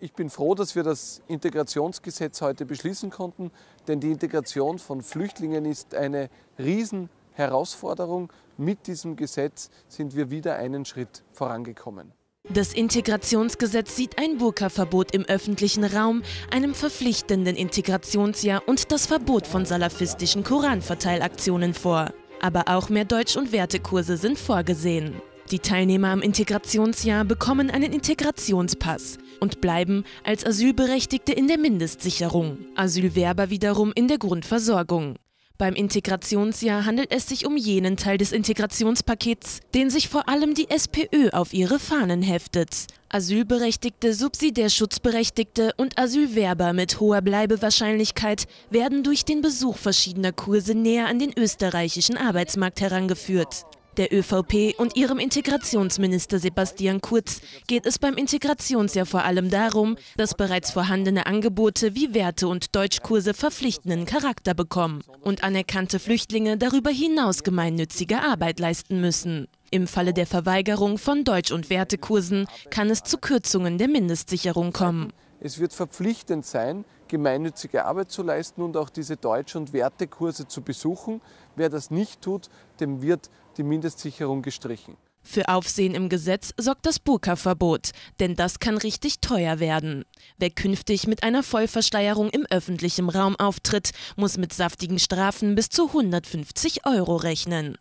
Ich bin froh, dass wir das Integrationsgesetz heute beschließen konnten, denn die Integration von Flüchtlingen ist eine Riesenherausforderung. Mit diesem Gesetz sind wir wieder einen Schritt vorangekommen. Das Integrationsgesetz sieht ein Burka-Verbot im öffentlichen Raum, einem verpflichtenden Integrationsjahr und das Verbot von salafistischen Koranverteilaktionen vor. Aber auch mehr Deutsch- und Wertekurse sind vorgesehen. Die Teilnehmer am Integrationsjahr bekommen einen Integrationspass und bleiben als Asylberechtigte in der Mindestsicherung, Asylwerber wiederum in der Grundversorgung. Beim Integrationsjahr handelt es sich um jenen Teil des Integrationspakets, den sich vor allem die SPÖ auf ihre Fahnen heftet. Asylberechtigte, Subsidiärschutzberechtigte und Asylwerber mit hoher Bleibewahrscheinlichkeit werden durch den Besuch verschiedener Kurse näher an den österreichischen Arbeitsmarkt herangeführt. Der ÖVP und ihrem Integrationsminister Sebastian Kurz geht es beim Integrationsjahr vor allem darum, dass bereits vorhandene Angebote wie Werte- und Deutschkurse verpflichtenden Charakter bekommen und anerkannte Flüchtlinge darüber hinaus gemeinnützige Arbeit leisten müssen. Im Falle der Verweigerung von Deutsch- und Wertekursen kann es zu Kürzungen der Mindestsicherung kommen. Es wird verpflichtend sein, gemeinnützige Arbeit zu leisten und auch diese Deutsch- und Wertekurse zu besuchen. Wer das nicht tut, dem wird die Mindestsicherung gestrichen. Für Aufsehen im Gesetz sorgt das Burka-Verbot, denn das kann richtig teuer werden. Wer künftig mit einer Vollverschleierung im öffentlichen Raum auftritt, muss mit saftigen Strafen bis zu 150 Euro rechnen.